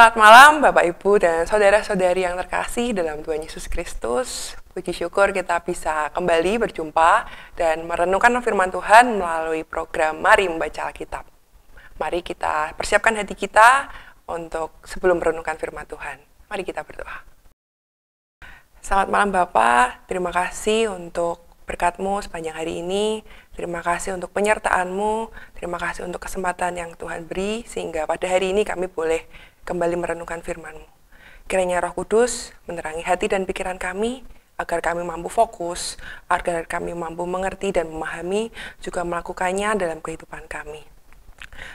Selamat malam Bapak Ibu dan saudara-saudari yang terkasih dalam Tuhan Yesus Kristus. Puji syukur kita bisa kembali berjumpa dan merenungkan firman Tuhan melalui program Mari Membaca Alkitab. Mari kita persiapkan hati kita untuk sebelum merenungkan firman Tuhan. Mari kita berdoa. Selamat malam Bapak, terima kasih untuk berkatmu sepanjang hari ini. Terima kasih untuk penyertaanmu. Terima kasih untuk kesempatan yang Tuhan beri sehingga pada hari ini kami boleh kembali merenungkan firman-Mu. Kiranya Roh Kudus menerangi hati dan pikiran kami, agar kami mampu fokus, agar kami mampu mengerti dan memahami, juga melakukannya dalam kehidupan kami.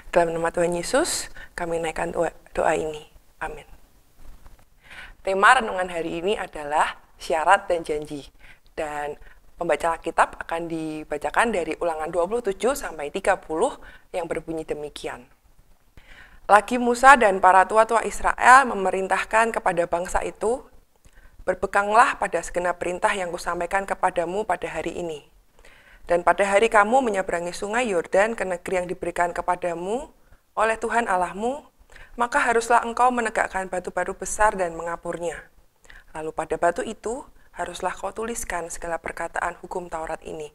Dalam nama Tuhan Yesus, kami naikkan doa, ini. Amin. Tema renungan hari ini adalah syarat dan janji. Dan pembaca kitab akan dibacakan dari ulangan 27 sampai 30 yang berbunyi demikian. Lagi Musa dan para tua-tua Israel memerintahkan kepada bangsa itu, berpeganglah pada segenap perintah yang kusampaikan kepadamu pada hari ini. Dan pada hari kamu menyeberangi sungai Yordan ke negeri yang diberikan kepadamu oleh Tuhan Allahmu, maka haruslah engkau menegakkan batu-batu besar dan mengapurnya. Lalu pada batu itu, haruslah kau tuliskan segala perkataan hukum Taurat ini.'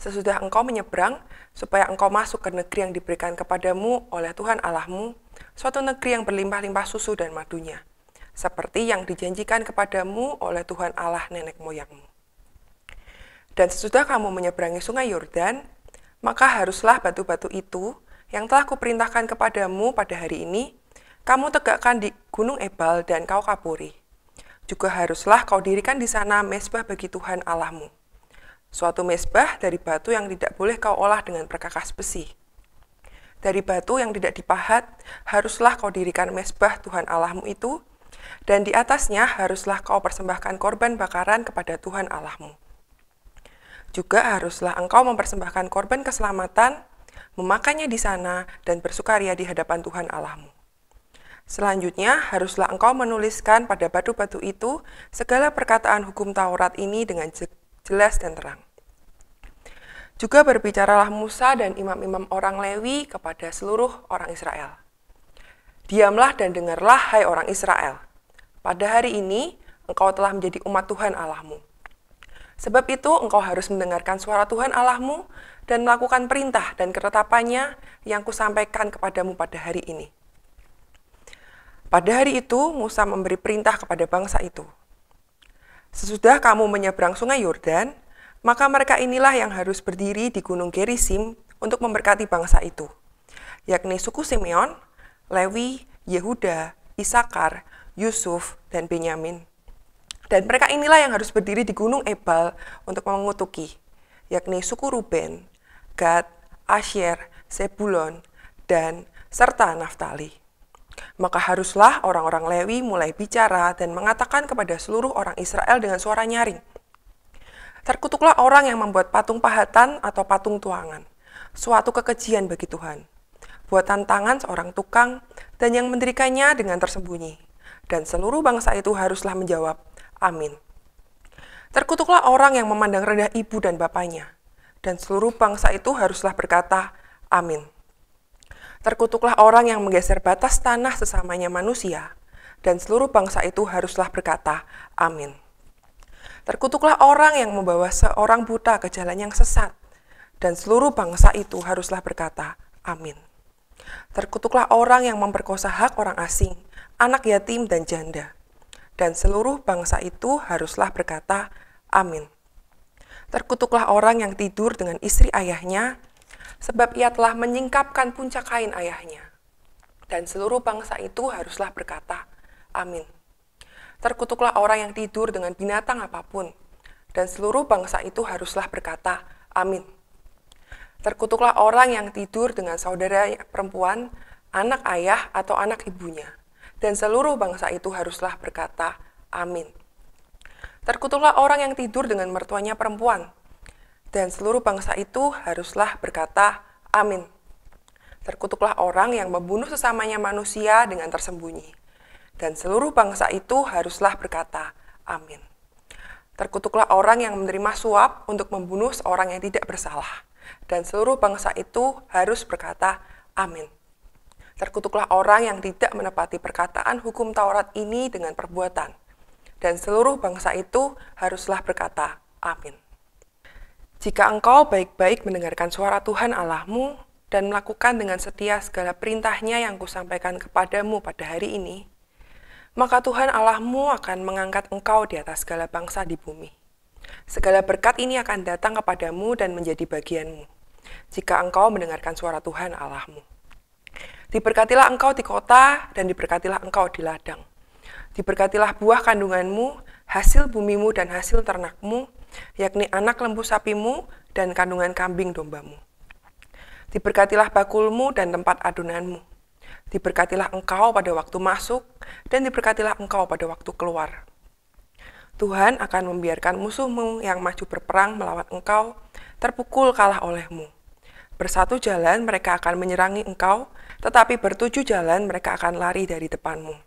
sesudah engkau menyeberang, supaya engkau masuk ke negeri yang diberikan kepadamu oleh Tuhan Allahmu, suatu negeri yang berlimpah-limpah susu dan madunya, seperti yang dijanjikan kepadamu oleh Tuhan Allah nenek moyangmu. Dan sesudah kamu menyeberangi sungai Yordan, maka haruslah batu-batu itu yang telah kuperintahkan kepadamu pada hari ini, kamu tegakkan di Gunung Ebal dan kau kapuri. Juga haruslah kau dirikan di sana mesbah bagi Tuhan Allahmu Suatu mesbah dari batu yang tidak boleh kau olah dengan perkakas besi. Dari batu yang tidak dipahat, haruslah kau dirikan mesbah Tuhan Allahmu itu, dan di atasnya haruslah kau persembahkan korban bakaran kepada Tuhan Allahmu. Juga haruslah engkau mempersembahkan korban keselamatan, memakannya di sana, dan bersukaria di hadapan Tuhan Allahmu. Selanjutnya, haruslah engkau menuliskan pada batu-batu itu segala perkataan hukum Taurat ini dengan jelas dan terang. Juga berbicaralah Musa dan imam-imam orang Lewi kepada seluruh orang Israel. Diamlah dan dengarlah, hai orang Israel. Pada hari ini, engkau telah menjadi umat Tuhan Allahmu. Sebab itu, engkau harus mendengarkan suara Tuhan Allahmu dan melakukan perintah dan ketetapannya yang kusampaikan kepadamu pada hari ini. Pada hari itu, Musa memberi perintah kepada bangsa itu. Sesudah kamu menyeberang sungai Yordan, maka mereka inilah yang harus berdiri di Gunung Gerisim untuk memberkati bangsa itu, yakni suku Simeon, Lewi, Yehuda, Isakar, Yusuf, dan Benyamin. Dan mereka inilah yang harus berdiri di Gunung Ebal untuk mengutuki, yakni suku Ruben, Gad, Asher, Sebulon, dan serta Naftali. Maka haruslah orang-orang Lewi mulai bicara dan mengatakan kepada seluruh orang Israel dengan suara nyaring – Terkutuklah orang yang membuat patung pahatan atau patung tuangan. Suatu kekejian bagi Tuhan. Buatan tangan seorang tukang dan yang mendirikannya dengan tersembunyi. Dan seluruh bangsa itu haruslah menjawab, Amin. Terkutuklah orang yang memandang rendah ibu dan bapaknya. Dan seluruh bangsa itu haruslah berkata, Amin. Terkutuklah orang yang menggeser batas tanah sesamanya manusia. Dan seluruh bangsa itu haruslah berkata, Amin. Terkutuklah orang yang membawa seorang buta ke jalan yang sesat, dan seluruh bangsa itu haruslah berkata, Amin. Terkutuklah orang yang memperkosa hak orang asing, anak yatim dan janda, dan seluruh bangsa itu haruslah berkata, Amin. Terkutuklah orang yang tidur dengan istri ayahnya, sebab ia telah menyingkapkan puncak kain ayahnya. Dan seluruh bangsa itu haruslah berkata, Amin. Terkutuklah orang yang tidur dengan binatang apapun, dan seluruh bangsa itu haruslah berkata, Amin. Terkutuklah orang yang tidur dengan saudara perempuan, anak ayah atau anak ibunya, dan seluruh bangsa itu haruslah berkata, Amin. Terkutuklah orang yang tidur dengan mertuanya perempuan, dan seluruh bangsa itu haruslah berkata, Amin. Terkutuklah orang yang membunuh sesamanya manusia dengan tersembunyi dan seluruh bangsa itu haruslah berkata, Amin. Terkutuklah orang yang menerima suap untuk membunuh seorang yang tidak bersalah, dan seluruh bangsa itu harus berkata, Amin. Terkutuklah orang yang tidak menepati perkataan hukum Taurat ini dengan perbuatan, dan seluruh bangsa itu haruslah berkata, Amin. Jika engkau baik-baik mendengarkan suara Tuhan Allahmu dan melakukan dengan setia segala perintahnya yang kusampaikan kepadamu pada hari ini, maka Tuhan Allahmu akan mengangkat engkau di atas segala bangsa di bumi. Segala berkat ini akan datang kepadamu dan menjadi bagianmu, jika engkau mendengarkan suara Tuhan Allahmu. Diberkatilah engkau di kota, dan diberkatilah engkau di ladang. Diberkatilah buah kandunganmu, hasil bumimu dan hasil ternakmu, yakni anak lembu sapimu dan kandungan kambing dombamu. Diberkatilah bakulmu dan tempat adonanmu. Diberkatilah engkau pada waktu masuk, dan diberkatilah engkau pada waktu keluar. Tuhan akan membiarkan musuhmu yang maju berperang melawan engkau, terpukul kalah olehmu. Bersatu jalan mereka akan menyerangi engkau, tetapi bertujuh jalan mereka akan lari dari depanmu.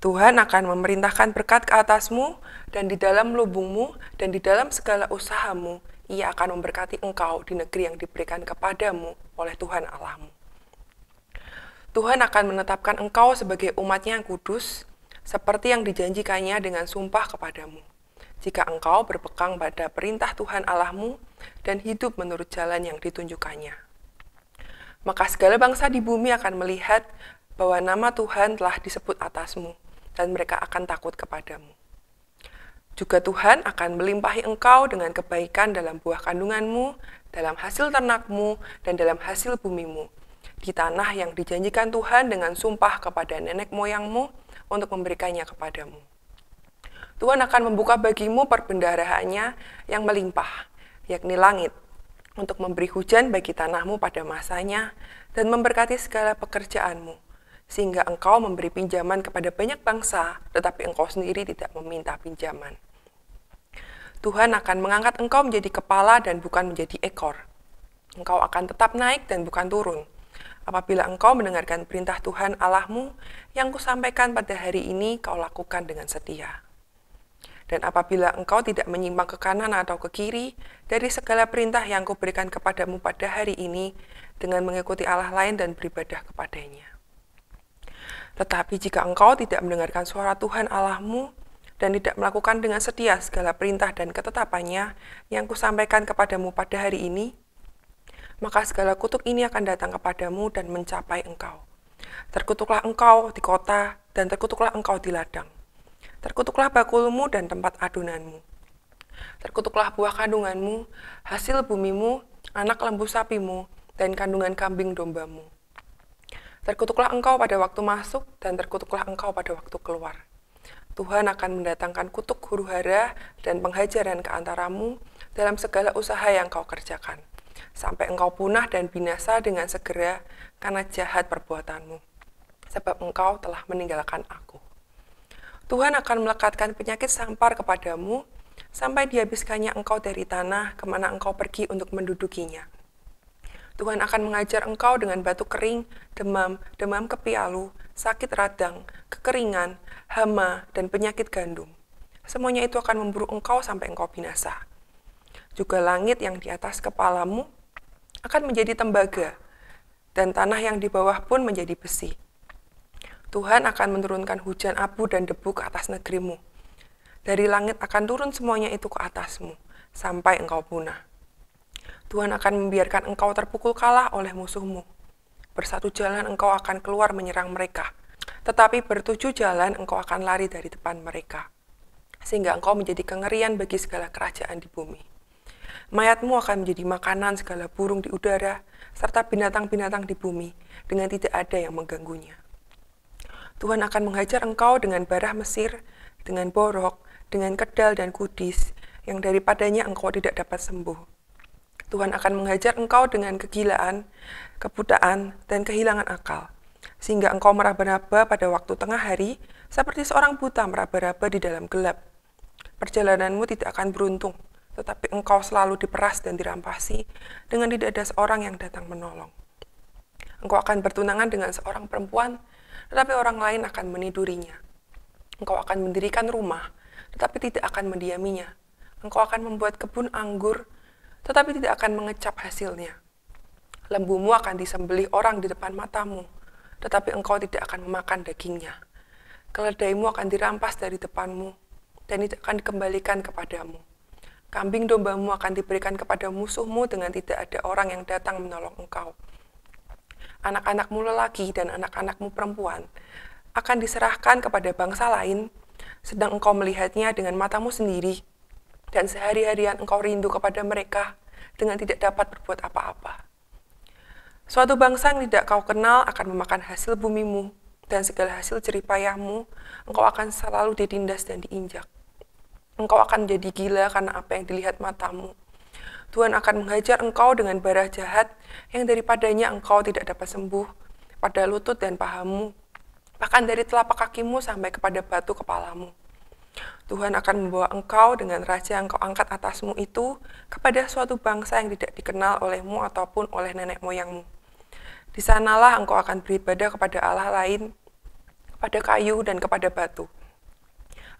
Tuhan akan memerintahkan berkat ke atasmu, dan di dalam lubungmu, dan di dalam segala usahamu, ia akan memberkati engkau di negeri yang diberikan kepadamu oleh Tuhan Allahmu. Tuhan akan menetapkan engkau sebagai umatnya yang kudus, seperti yang dijanjikannya dengan sumpah kepadamu. Jika engkau berpegang pada perintah Tuhan Allahmu dan hidup menurut jalan yang ditunjukkannya. Maka segala bangsa di bumi akan melihat bahwa nama Tuhan telah disebut atasmu, dan mereka akan takut kepadamu. Juga Tuhan akan melimpahi engkau dengan kebaikan dalam buah kandunganmu, dalam hasil ternakmu, dan dalam hasil bumimu, di tanah yang dijanjikan Tuhan dengan sumpah kepada nenek moyangmu untuk memberikannya kepadamu. Tuhan akan membuka bagimu perbendaharaannya yang melimpah, yakni langit, untuk memberi hujan bagi tanahmu pada masanya dan memberkati segala pekerjaanmu, sehingga engkau memberi pinjaman kepada banyak bangsa, tetapi engkau sendiri tidak meminta pinjaman. Tuhan akan mengangkat engkau menjadi kepala dan bukan menjadi ekor. Engkau akan tetap naik dan bukan turun Apabila engkau mendengarkan perintah Tuhan Allahmu yang kusampaikan pada hari ini, kau lakukan dengan setia. Dan apabila engkau tidak menyimpang ke kanan atau ke kiri dari segala perintah yang kuberikan kepadamu pada hari ini dengan mengikuti Allah lain dan beribadah kepadanya. Tetapi jika engkau tidak mendengarkan suara Tuhan Allahmu dan tidak melakukan dengan setia segala perintah dan ketetapannya yang kusampaikan kepadamu pada hari ini, maka segala kutuk ini akan datang kepadamu dan mencapai engkau. Terkutuklah engkau di kota, dan terkutuklah engkau di ladang. Terkutuklah bakulmu dan tempat adonanmu. Terkutuklah buah kandunganmu, hasil bumimu, anak lembu sapimu, dan kandungan kambing dombamu. Terkutuklah engkau pada waktu masuk, dan terkutuklah engkau pada waktu keluar. Tuhan akan mendatangkan kutuk huru hara dan penghajaran ke antaramu dalam segala usaha yang kau kerjakan sampai engkau punah dan binasa dengan segera karena jahat perbuatanmu, sebab engkau telah meninggalkan aku. Tuhan akan melekatkan penyakit sampar kepadamu, sampai dihabiskannya engkau dari tanah kemana engkau pergi untuk mendudukinya. Tuhan akan mengajar engkau dengan batu kering, demam, demam kepialu, sakit radang, kekeringan, hama, dan penyakit gandum. Semuanya itu akan memburu engkau sampai engkau binasa. Juga langit yang di atas kepalamu akan menjadi tembaga, dan tanah yang di bawah pun menjadi besi. Tuhan akan menurunkan hujan abu dan debu ke atas negerimu. Dari langit akan turun semuanya itu ke atasmu, sampai engkau punah. Tuhan akan membiarkan engkau terpukul kalah oleh musuhmu. Bersatu jalan engkau akan keluar menyerang mereka, tetapi bertujuh jalan engkau akan lari dari depan mereka, sehingga engkau menjadi kengerian bagi segala kerajaan di bumi. Mayatmu akan menjadi makanan segala burung di udara, serta binatang-binatang di bumi, dengan tidak ada yang mengganggunya. Tuhan akan menghajar engkau dengan barah Mesir, dengan borok, dengan kedal dan kudis, yang daripadanya engkau tidak dapat sembuh. Tuhan akan menghajar engkau dengan kegilaan, kebutaan, dan kehilangan akal, sehingga engkau meraba-raba pada waktu tengah hari, seperti seorang buta meraba-raba di dalam gelap. Perjalananmu tidak akan beruntung, tetapi engkau selalu diperas dan dirampasi dengan tidak ada seorang yang datang menolong. Engkau akan bertunangan dengan seorang perempuan, tetapi orang lain akan menidurinya. Engkau akan mendirikan rumah, tetapi tidak akan mendiaminya. Engkau akan membuat kebun anggur, tetapi tidak akan mengecap hasilnya. Lembumu akan disembelih orang di depan matamu, tetapi engkau tidak akan memakan dagingnya. Keledaimu akan dirampas dari depanmu, dan tidak akan dikembalikan kepadamu Kambing dombamu akan diberikan kepada musuhmu dengan tidak ada orang yang datang menolong engkau. Anak-anakmu lelaki dan anak-anakmu perempuan akan diserahkan kepada bangsa lain, sedang engkau melihatnya dengan matamu sendiri, dan sehari-harian engkau rindu kepada mereka dengan tidak dapat berbuat apa-apa. Suatu bangsa yang tidak kau kenal akan memakan hasil bumimu, dan segala hasil jeripayahmu, engkau akan selalu ditindas dan diinjak. Engkau akan jadi gila karena apa yang dilihat matamu. Tuhan akan menghajar engkau dengan bara jahat yang daripadanya engkau tidak dapat sembuh pada lutut dan pahamu, bahkan dari telapak kakimu sampai kepada batu kepalamu. Tuhan akan membawa engkau dengan raja yang kau angkat atasmu itu kepada suatu bangsa yang tidak dikenal olehmu ataupun oleh nenek moyangmu. Di sanalah engkau akan beribadah kepada Allah lain, kepada kayu dan kepada batu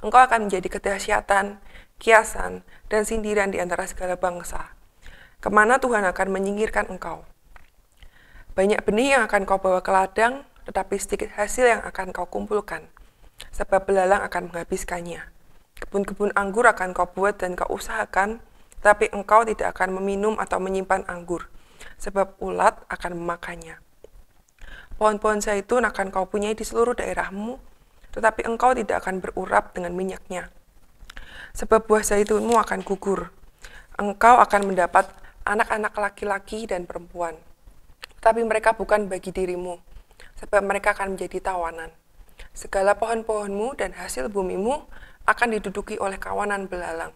engkau akan menjadi kedahsyatan, kiasan, dan sindiran di antara segala bangsa. Kemana Tuhan akan menyingkirkan engkau? Banyak benih yang akan kau bawa ke ladang, tetapi sedikit hasil yang akan kau kumpulkan, sebab belalang akan menghabiskannya. Kebun-kebun anggur akan kau buat dan kau usahakan, tapi engkau tidak akan meminum atau menyimpan anggur, sebab ulat akan memakannya. Pohon-pohon zaitun akan kau punyai di seluruh daerahmu, tetapi engkau tidak akan berurap dengan minyaknya. Sebab buah zaitunmu akan gugur. Engkau akan mendapat anak-anak laki-laki dan perempuan. tetapi mereka bukan bagi dirimu, sebab mereka akan menjadi tawanan. Segala pohon-pohonmu dan hasil bumimu akan diduduki oleh kawanan belalang.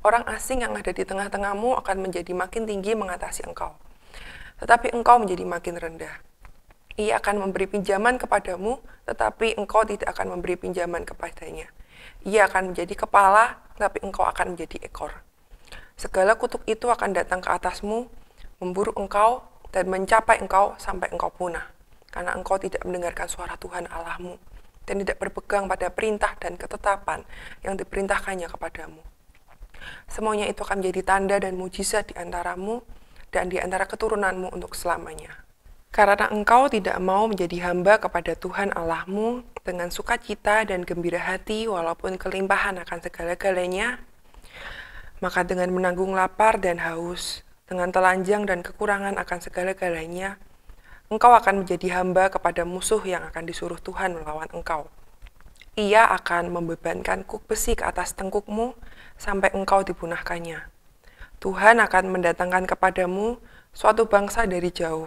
Orang asing yang ada di tengah-tengahmu akan menjadi makin tinggi mengatasi engkau. Tetapi engkau menjadi makin rendah ia akan memberi pinjaman kepadamu, tetapi engkau tidak akan memberi pinjaman kepadanya. Ia akan menjadi kepala, tetapi engkau akan menjadi ekor. Segala kutuk itu akan datang ke atasmu, memburu engkau, dan mencapai engkau sampai engkau punah. Karena engkau tidak mendengarkan suara Tuhan Allahmu, dan tidak berpegang pada perintah dan ketetapan yang diperintahkannya kepadamu. Semuanya itu akan menjadi tanda dan mujizat di antaramu dan di antara keturunanmu untuk selamanya karena engkau tidak mau menjadi hamba kepada Tuhan Allahmu dengan sukacita dan gembira hati walaupun kelimpahan akan segala-galanya, maka dengan menanggung lapar dan haus, dengan telanjang dan kekurangan akan segala-galanya, engkau akan menjadi hamba kepada musuh yang akan disuruh Tuhan melawan engkau. Ia akan membebankan kuk besi ke atas tengkukmu sampai engkau dipunahkannya. Tuhan akan mendatangkan kepadamu suatu bangsa dari jauh,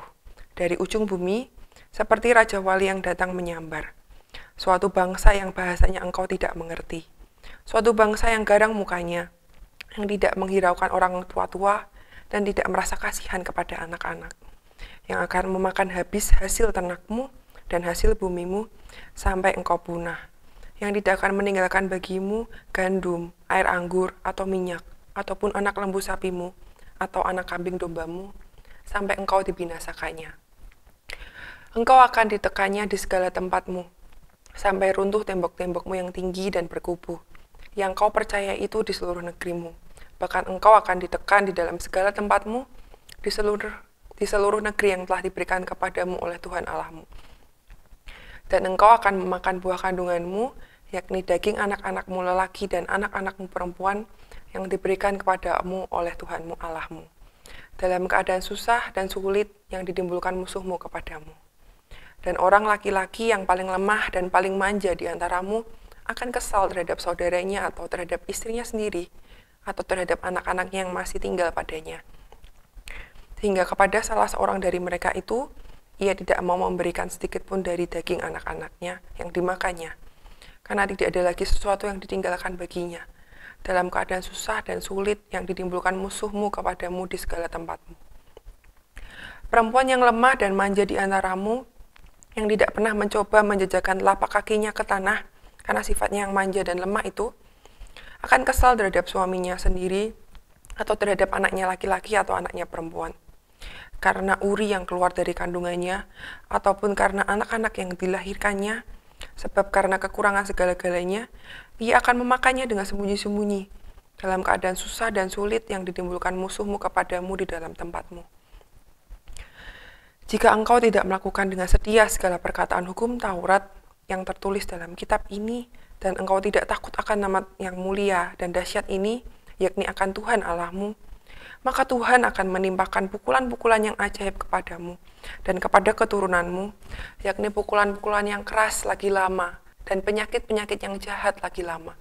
dari ujung bumi, seperti Raja Wali yang datang menyambar. Suatu bangsa yang bahasanya engkau tidak mengerti. Suatu bangsa yang garang mukanya, yang tidak menghiraukan orang tua-tua dan tidak merasa kasihan kepada anak-anak. Yang akan memakan habis hasil ternakmu dan hasil bumimu sampai engkau punah. Yang tidak akan meninggalkan bagimu gandum, air anggur, atau minyak, ataupun anak lembu sapimu, atau anak kambing dombamu, sampai engkau dibinasakannya engkau akan ditekannya di segala tempatmu, sampai runtuh tembok-tembokmu yang tinggi dan berkubu, yang kau percaya itu di seluruh negerimu. Bahkan engkau akan ditekan di dalam segala tempatmu, di seluruh, di seluruh negeri yang telah diberikan kepadamu oleh Tuhan Allahmu. Dan engkau akan memakan buah kandunganmu, yakni daging anak-anakmu lelaki dan anak-anakmu perempuan yang diberikan kepadamu oleh Tuhanmu Allahmu. Dalam keadaan susah dan sulit yang ditimbulkan musuhmu kepadamu. Dan orang laki-laki yang paling lemah dan paling manja di antaramu akan kesal terhadap saudaranya atau terhadap istrinya sendiri atau terhadap anak-anaknya yang masih tinggal padanya. Sehingga kepada salah seorang dari mereka itu, ia tidak mau memberikan sedikit pun dari daging anak-anaknya yang dimakannya, karena tidak ada lagi sesuatu yang ditinggalkan baginya dalam keadaan susah dan sulit yang ditimbulkan musuhmu kepadamu di segala tempatmu. Perempuan yang lemah dan manja di antaramu yang tidak pernah mencoba menjejakkan lapak kakinya ke tanah karena sifatnya yang manja dan lemah itu akan kesal terhadap suaminya sendiri atau terhadap anaknya laki-laki atau anaknya perempuan. Karena uri yang keluar dari kandungannya ataupun karena anak-anak yang dilahirkannya sebab karena kekurangan segala-galanya ia akan memakannya dengan sembunyi-sembunyi dalam keadaan susah dan sulit yang ditimbulkan musuhmu kepadamu di dalam tempatmu. Jika engkau tidak melakukan dengan setia segala perkataan hukum Taurat yang tertulis dalam kitab ini, dan engkau tidak takut akan nama yang mulia dan dahsyat ini, yakni akan Tuhan Allahmu, maka Tuhan akan menimpakan pukulan-pukulan yang ajaib kepadamu dan kepada keturunanmu, yakni pukulan-pukulan yang keras lagi lama dan penyakit-penyakit yang jahat lagi lama.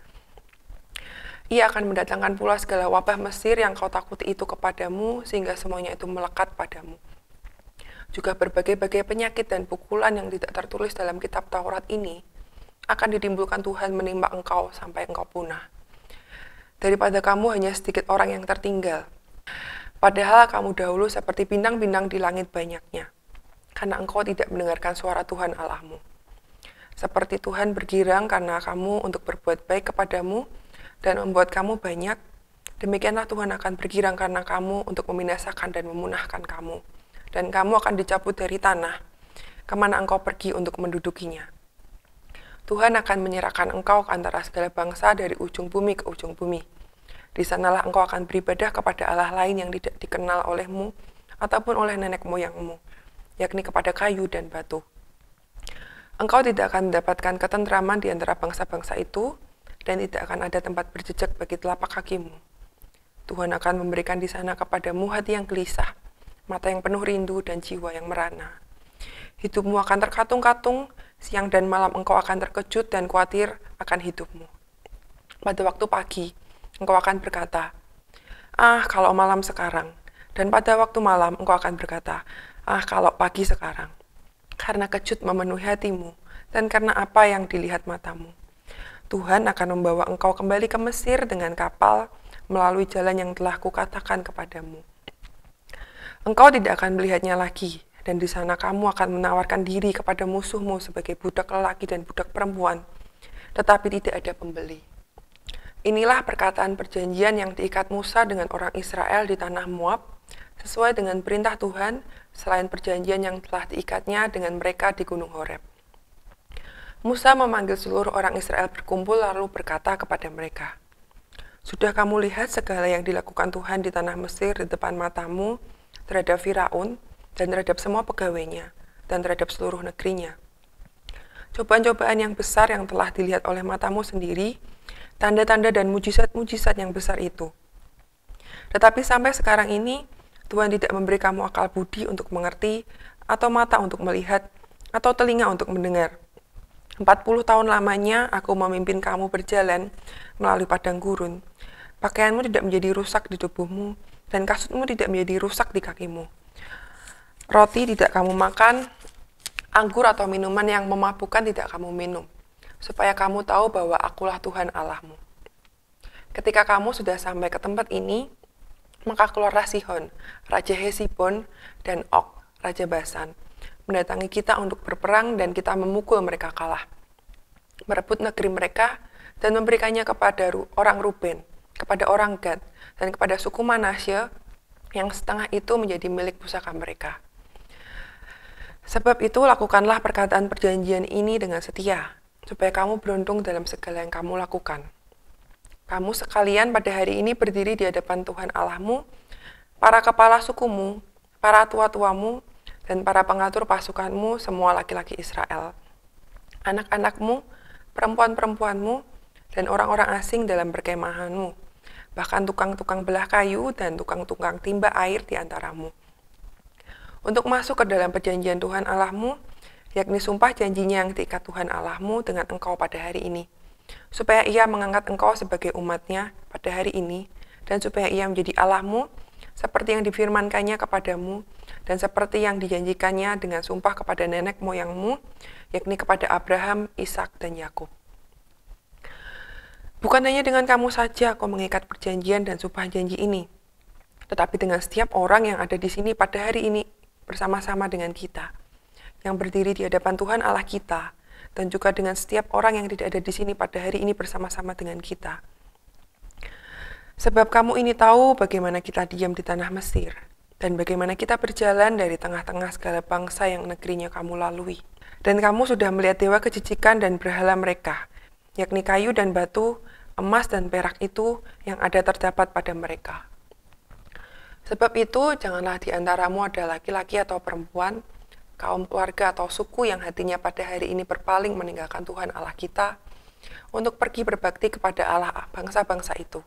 Ia akan mendatangkan pula segala wabah Mesir yang kau takuti itu kepadamu, sehingga semuanya itu melekat padamu juga berbagai-bagai penyakit dan pukulan yang tidak tertulis dalam kitab Taurat ini akan ditimbulkan Tuhan menimpa engkau sampai engkau punah. Daripada kamu hanya sedikit orang yang tertinggal. Padahal kamu dahulu seperti bintang-bintang di langit banyaknya, karena engkau tidak mendengarkan suara Tuhan Allahmu. Seperti Tuhan bergirang karena kamu untuk berbuat baik kepadamu dan membuat kamu banyak, demikianlah Tuhan akan bergirang karena kamu untuk membinasakan dan memunahkan kamu dan kamu akan dicabut dari tanah, kemana engkau pergi untuk mendudukinya. Tuhan akan menyerahkan engkau ke antara segala bangsa dari ujung bumi ke ujung bumi. Di sanalah engkau akan beribadah kepada Allah lain yang tidak dikenal olehmu ataupun oleh nenek moyangmu, yakni kepada kayu dan batu. Engkau tidak akan mendapatkan ketentraman di antara bangsa-bangsa itu, dan tidak akan ada tempat berjejak bagi telapak kakimu. Tuhan akan memberikan di sana kepadamu hati yang gelisah, mata yang penuh rindu dan jiwa yang merana. Hidupmu akan terkatung-katung, siang dan malam engkau akan terkejut dan khawatir akan hidupmu. Pada waktu pagi, engkau akan berkata, Ah, kalau malam sekarang. Dan pada waktu malam, engkau akan berkata, Ah, kalau pagi sekarang. Karena kejut memenuhi hatimu, dan karena apa yang dilihat matamu. Tuhan akan membawa engkau kembali ke Mesir dengan kapal melalui jalan yang telah kukatakan kepadamu. Engkau tidak akan melihatnya lagi, dan di sana kamu akan menawarkan diri kepada musuhmu sebagai budak lelaki dan budak perempuan, tetapi tidak ada pembeli. Inilah perkataan perjanjian yang diikat Musa dengan orang Israel di tanah Moab, sesuai dengan perintah Tuhan, selain perjanjian yang telah diikatnya dengan mereka di Gunung Horeb. Musa memanggil seluruh orang Israel berkumpul lalu berkata kepada mereka, Sudah kamu lihat segala yang dilakukan Tuhan di tanah Mesir di depan matamu, terhadap Firaun dan terhadap semua pegawainya dan terhadap seluruh negerinya. Cobaan-cobaan yang besar yang telah dilihat oleh matamu sendiri, tanda-tanda dan mujizat-mujizat yang besar itu. Tetapi sampai sekarang ini, Tuhan tidak memberi kamu akal budi untuk mengerti, atau mata untuk melihat, atau telinga untuk mendengar. 40 tahun lamanya aku memimpin kamu berjalan melalui padang gurun. Pakaianmu tidak menjadi rusak di tubuhmu, dan kasutmu tidak menjadi rusak di kakimu. Roti tidak kamu makan, anggur atau minuman yang memabukkan tidak kamu minum, supaya kamu tahu bahwa akulah Tuhan Allahmu. Ketika kamu sudah sampai ke tempat ini, maka keluarlah Sihon, Raja Hesibon, dan Ok, Raja Basan, mendatangi kita untuk berperang dan kita memukul mereka kalah. Merebut negeri mereka dan memberikannya kepada orang Ruben, kepada orang Gad dan kepada suku Manasya yang setengah itu menjadi milik pusaka mereka. Sebab itu lakukanlah perkataan perjanjian ini dengan setia, supaya kamu beruntung dalam segala yang kamu lakukan. Kamu sekalian pada hari ini berdiri di hadapan Tuhan Allahmu, para kepala sukumu, para tua-tuamu, dan para pengatur pasukanmu, semua laki-laki Israel, anak-anakmu, perempuan-perempuanmu, dan orang-orang asing dalam berkemahanmu bahkan tukang-tukang belah kayu dan tukang-tukang timba air di antaramu. Untuk masuk ke dalam perjanjian Tuhan Allahmu, yakni sumpah janjinya yang diikat Tuhan Allahmu dengan engkau pada hari ini, supaya ia mengangkat engkau sebagai umatnya pada hari ini, dan supaya ia menjadi Allahmu, seperti yang difirmankannya kepadamu, dan seperti yang dijanjikannya dengan sumpah kepada nenek moyangmu, yakni kepada Abraham, Ishak, dan Yakub. Bukan hanya dengan kamu saja aku mengikat perjanjian dan sumpah janji ini, tetapi dengan setiap orang yang ada di sini pada hari ini bersama-sama dengan kita, yang berdiri di hadapan Tuhan Allah kita, dan juga dengan setiap orang yang tidak ada di sini pada hari ini bersama-sama dengan kita. Sebab kamu ini tahu bagaimana kita diam di tanah Mesir, dan bagaimana kita berjalan dari tengah-tengah segala bangsa yang negerinya kamu lalui. Dan kamu sudah melihat dewa kejijikan dan berhala mereka, yakni kayu dan batu, emas dan perak itu yang ada terdapat pada mereka. Sebab itu, janganlah di antaramu ada laki-laki atau perempuan, kaum keluarga atau suku yang hatinya pada hari ini berpaling meninggalkan Tuhan Allah kita, untuk pergi berbakti kepada Allah bangsa-bangsa itu.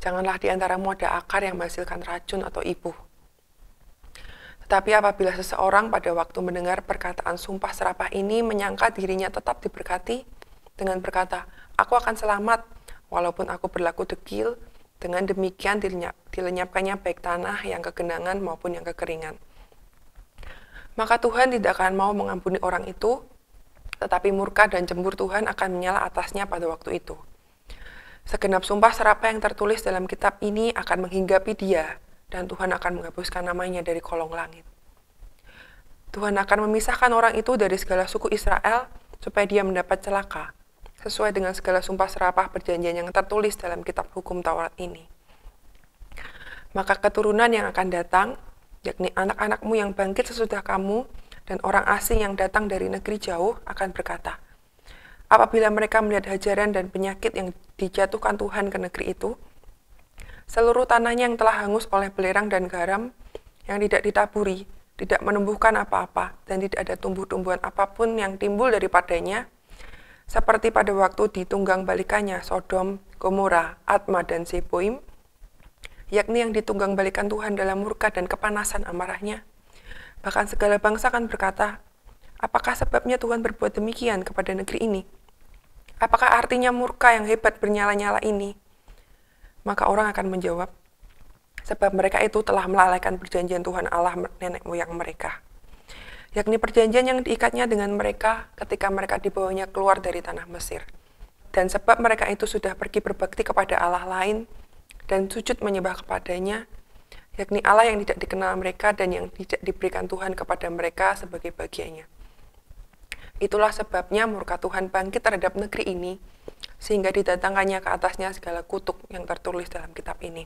Janganlah di antaramu ada akar yang menghasilkan racun atau ibu. Tetapi apabila seseorang pada waktu mendengar perkataan sumpah serapah ini menyangka dirinya tetap diberkati dengan berkata, Aku akan selamat walaupun aku berlaku degil, dengan demikian dilenyap, dilenyapkannya baik tanah yang kegenangan maupun yang kekeringan. Maka Tuhan tidak akan mau mengampuni orang itu, tetapi murka dan cembur Tuhan akan menyala atasnya pada waktu itu. Segenap sumpah serapa yang tertulis dalam kitab ini akan menghinggapi dia, dan Tuhan akan menghapuskan namanya dari kolong langit. Tuhan akan memisahkan orang itu dari segala suku Israel, supaya dia mendapat celaka, sesuai dengan segala sumpah serapah perjanjian yang tertulis dalam kitab hukum Taurat ini. Maka keturunan yang akan datang, yakni anak-anakmu yang bangkit sesudah kamu, dan orang asing yang datang dari negeri jauh akan berkata, apabila mereka melihat hajaran dan penyakit yang dijatuhkan Tuhan ke negeri itu, seluruh tanahnya yang telah hangus oleh belerang dan garam, yang tidak ditaburi, tidak menumbuhkan apa-apa, dan tidak ada tumbuh-tumbuhan apapun yang timbul daripadanya, seperti pada waktu ditunggang balikannya Sodom, Gomora, Atma, dan Seboim, yakni yang ditunggang balikan Tuhan dalam murka dan kepanasan amarahnya. Bahkan segala bangsa akan berkata, apakah sebabnya Tuhan berbuat demikian kepada negeri ini? Apakah artinya murka yang hebat bernyala-nyala ini? Maka orang akan menjawab, sebab mereka itu telah melalaikan perjanjian Tuhan Allah nenek moyang mereka yakni perjanjian yang diikatnya dengan mereka ketika mereka dibawanya keluar dari tanah Mesir. Dan sebab mereka itu sudah pergi berbakti kepada Allah lain dan sujud menyembah kepadanya, yakni Allah yang tidak dikenal mereka dan yang tidak diberikan Tuhan kepada mereka sebagai bagiannya. Itulah sebabnya murka Tuhan bangkit terhadap negeri ini, sehingga didatangkannya ke atasnya segala kutuk yang tertulis dalam kitab ini.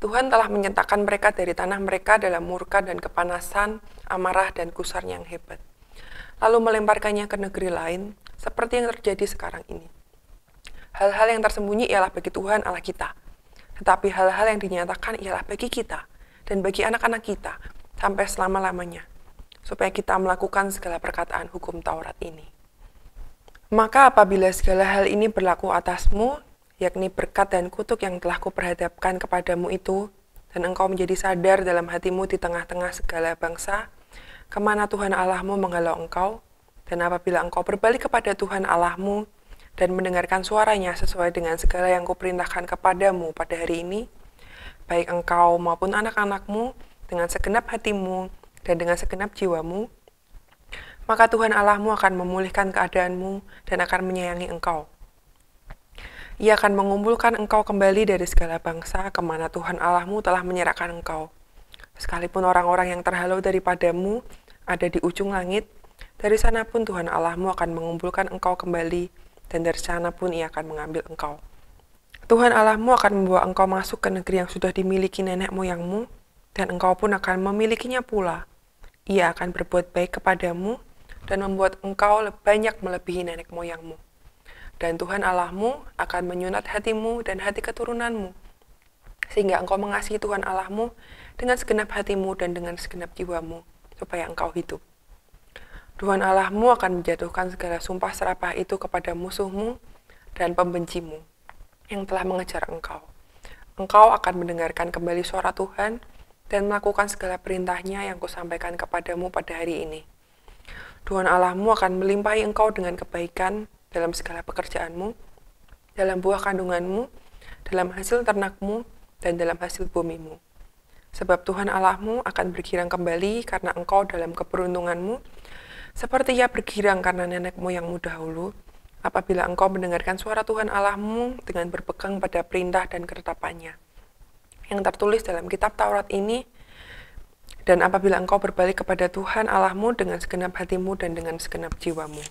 Tuhan telah menyentakan mereka dari tanah mereka dalam murka dan kepanasan, amarah dan kusar yang hebat. Lalu melemparkannya ke negeri lain, seperti yang terjadi sekarang ini. Hal-hal yang tersembunyi ialah bagi Tuhan Allah kita, tetapi hal-hal yang dinyatakan ialah bagi kita dan bagi anak-anak kita sampai selama-lamanya, supaya kita melakukan segala perkataan hukum Taurat ini. Maka apabila segala hal ini berlaku atasmu, yakni berkat dan kutuk yang telah kuperhadapkan kepadamu itu, dan engkau menjadi sadar dalam hatimu di tengah-tengah segala bangsa, kemana Tuhan Allahmu menghalau engkau, dan apabila engkau berbalik kepada Tuhan Allahmu, dan mendengarkan suaranya sesuai dengan segala yang kuperintahkan kepadamu pada hari ini, baik engkau maupun anak-anakmu, dengan segenap hatimu, dan dengan segenap jiwamu, maka Tuhan Allahmu akan memulihkan keadaanmu dan akan menyayangi engkau ia akan mengumpulkan engkau kembali dari segala bangsa kemana Tuhan Allahmu telah menyerahkan engkau. Sekalipun orang-orang yang terhalau daripadamu ada di ujung langit, dari sana pun Tuhan Allahmu akan mengumpulkan engkau kembali, dan dari sana pun ia akan mengambil engkau. Tuhan Allahmu akan membawa engkau masuk ke negeri yang sudah dimiliki nenek moyangmu, dan engkau pun akan memilikinya pula. Ia akan berbuat baik kepadamu dan membuat engkau banyak melebihi nenek moyangmu. Dan Tuhan Allahmu akan menyunat hatimu dan hati keturunanmu, sehingga engkau mengasihi Tuhan Allahmu dengan segenap hatimu dan dengan segenap jiwamu, supaya engkau hidup. Tuhan Allahmu akan menjatuhkan segala sumpah serapah itu kepada musuhmu dan pembencimu yang telah mengejar engkau. Engkau akan mendengarkan kembali suara Tuhan dan melakukan segala perintahnya yang kusampaikan kepadamu pada hari ini. Tuhan Allahmu akan melimpahi engkau dengan kebaikan dalam segala pekerjaanmu, dalam buah kandunganmu, dalam hasil ternakmu, dan dalam hasil bumimu. Sebab Tuhan Allahmu akan bergirang kembali karena engkau dalam keberuntunganmu, seperti ia bergirang karena nenekmu yang muda dahulu, apabila engkau mendengarkan suara Tuhan Allahmu dengan berpegang pada perintah dan ketetapannya. Yang tertulis dalam kitab Taurat ini, dan apabila engkau berbalik kepada Tuhan Allahmu dengan segenap hatimu dan dengan segenap jiwamu.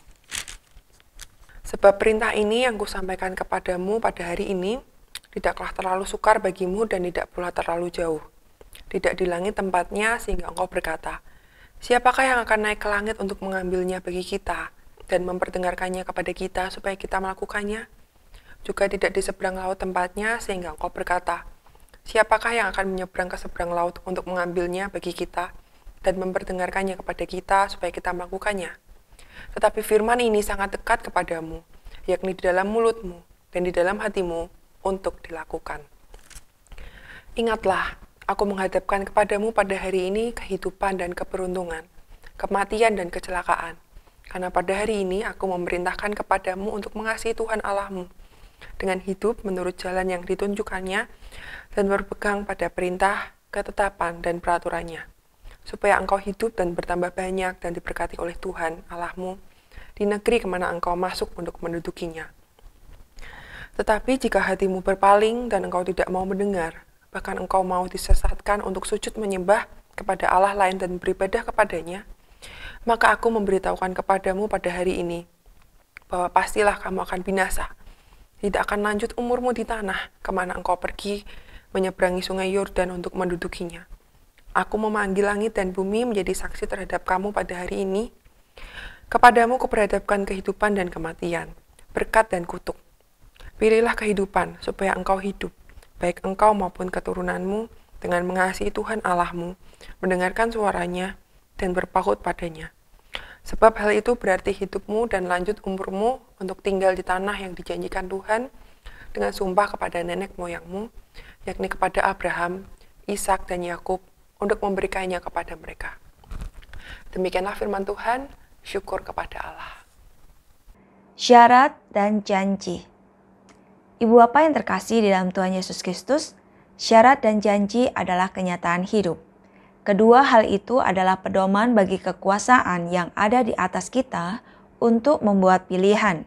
Sebab perintah ini yang kusampaikan kepadamu pada hari ini tidaklah terlalu sukar bagimu dan tidak pula terlalu jauh. Tidak di langit tempatnya sehingga engkau berkata, Siapakah yang akan naik ke langit untuk mengambilnya bagi kita dan memperdengarkannya kepada kita supaya kita melakukannya? Juga tidak di seberang laut tempatnya sehingga engkau berkata, Siapakah yang akan menyeberang ke seberang laut untuk mengambilnya bagi kita dan memperdengarkannya kepada kita supaya kita melakukannya?' Tetapi firman ini sangat dekat kepadamu, yakni di dalam mulutmu dan di dalam hatimu untuk dilakukan. Ingatlah, aku menghadapkan kepadamu pada hari ini kehidupan dan keberuntungan, kematian dan kecelakaan. Karena pada hari ini aku memerintahkan kepadamu untuk mengasihi Tuhan Allahmu dengan hidup menurut jalan yang ditunjukkannya dan berpegang pada perintah, ketetapan, dan peraturannya supaya engkau hidup dan bertambah banyak dan diberkati oleh Tuhan Allahmu di negeri kemana engkau masuk untuk mendudukinya. Tetapi jika hatimu berpaling dan engkau tidak mau mendengar, bahkan engkau mau disesatkan untuk sujud menyembah kepada Allah lain dan beribadah kepadanya, maka aku memberitahukan kepadamu pada hari ini, bahwa pastilah kamu akan binasa. Tidak akan lanjut umurmu di tanah, kemana engkau pergi, menyeberangi sungai Yordan untuk mendudukinya.' Aku memanggil langit dan bumi menjadi saksi terhadap kamu pada hari ini. Kepadamu kuperhadapkan kehidupan dan kematian, berkat dan kutuk. Pilihlah kehidupan supaya engkau hidup, baik engkau maupun keturunanmu, dengan mengasihi Tuhan Allahmu, mendengarkan suaranya, dan berpaut padanya. Sebab hal itu berarti hidupmu dan lanjut umurmu untuk tinggal di tanah yang dijanjikan Tuhan dengan sumpah kepada nenek moyangmu, yakni kepada Abraham, Ishak, dan Yakub, untuk memberikannya kepada mereka. Demikianlah firman Tuhan, syukur kepada Allah. Syarat dan janji Ibu Bapak yang terkasih di dalam Tuhan Yesus Kristus, syarat dan janji adalah kenyataan hidup. Kedua hal itu adalah pedoman bagi kekuasaan yang ada di atas kita untuk membuat pilihan.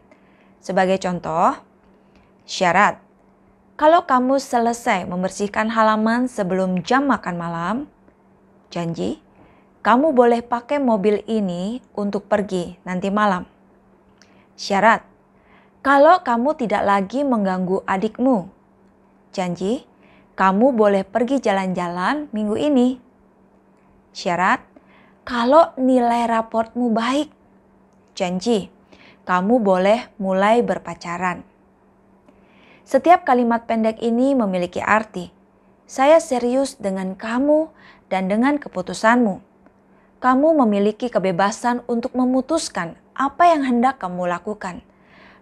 Sebagai contoh, syarat. Kalau kamu selesai membersihkan halaman sebelum jam makan malam, Janji, kamu boleh pakai mobil ini untuk pergi nanti malam. Syarat, kalau kamu tidak lagi mengganggu adikmu. Janji, kamu boleh pergi jalan-jalan minggu ini. Syarat, kalau nilai raportmu baik. Janji, kamu boleh mulai berpacaran. Setiap kalimat pendek ini memiliki arti. Saya serius dengan kamu dan dengan keputusanmu. Kamu memiliki kebebasan untuk memutuskan apa yang hendak kamu lakukan.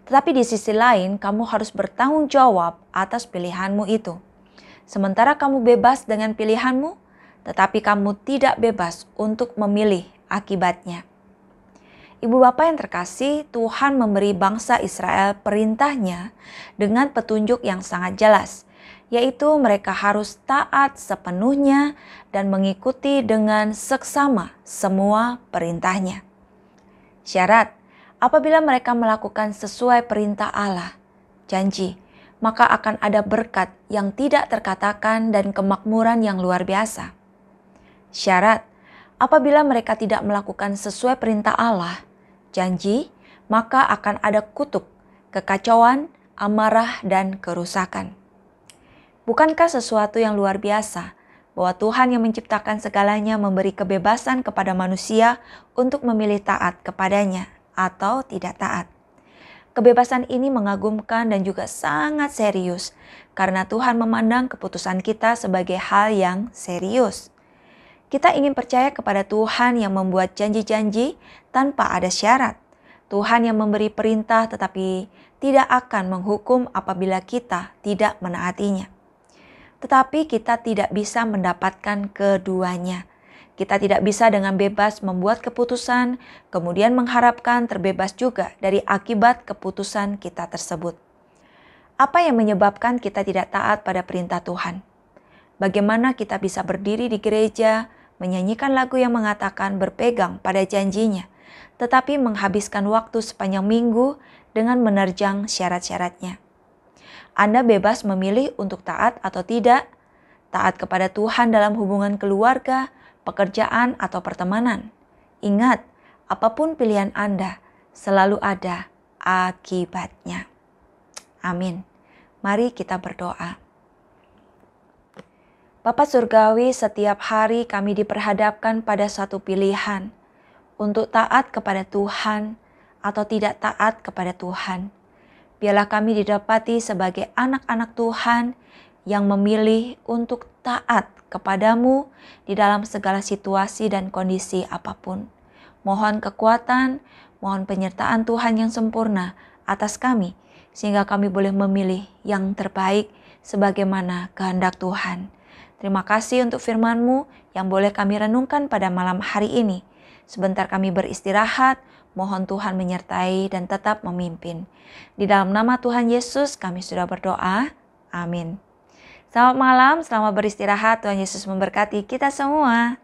Tetapi di sisi lain, kamu harus bertanggung jawab atas pilihanmu itu. Sementara kamu bebas dengan pilihanmu, tetapi kamu tidak bebas untuk memilih akibatnya. Ibu bapak yang terkasih, Tuhan memberi bangsa Israel perintahnya dengan petunjuk yang sangat jelas – yaitu mereka harus taat sepenuhnya dan mengikuti dengan seksama semua perintahnya. Syarat, apabila mereka melakukan sesuai perintah Allah, janji, maka akan ada berkat yang tidak terkatakan dan kemakmuran yang luar biasa. Syarat, apabila mereka tidak melakukan sesuai perintah Allah, janji, maka akan ada kutuk, kekacauan, amarah, dan kerusakan. Bukankah sesuatu yang luar biasa bahwa Tuhan yang menciptakan segalanya memberi kebebasan kepada manusia untuk memilih taat kepadanya atau tidak taat? Kebebasan ini mengagumkan dan juga sangat serius karena Tuhan memandang keputusan kita sebagai hal yang serius. Kita ingin percaya kepada Tuhan yang membuat janji-janji tanpa ada syarat. Tuhan yang memberi perintah tetapi tidak akan menghukum apabila kita tidak menaatinya tetapi kita tidak bisa mendapatkan keduanya. Kita tidak bisa dengan bebas membuat keputusan, kemudian mengharapkan terbebas juga dari akibat keputusan kita tersebut. Apa yang menyebabkan kita tidak taat pada perintah Tuhan? Bagaimana kita bisa berdiri di gereja, menyanyikan lagu yang mengatakan berpegang pada janjinya, tetapi menghabiskan waktu sepanjang minggu dengan menerjang syarat-syaratnya? Anda bebas memilih untuk taat atau tidak, taat kepada Tuhan dalam hubungan keluarga, pekerjaan, atau pertemanan. Ingat, apapun pilihan Anda, selalu ada akibatnya. Amin. Mari kita berdoa. Bapak Surgawi, setiap hari kami diperhadapkan pada satu pilihan untuk taat kepada Tuhan atau tidak taat kepada Tuhan biarlah kami didapati sebagai anak-anak Tuhan yang memilih untuk taat kepadamu di dalam segala situasi dan kondisi apapun. Mohon kekuatan, mohon penyertaan Tuhan yang sempurna atas kami, sehingga kami boleh memilih yang terbaik sebagaimana kehendak Tuhan. Terima kasih untuk FirmanMu yang boleh kami renungkan pada malam hari ini. Sebentar kami beristirahat Mohon Tuhan menyertai dan tetap memimpin. Di dalam nama Tuhan Yesus kami sudah berdoa. Amin. Selamat malam, selamat beristirahat. Tuhan Yesus memberkati kita semua.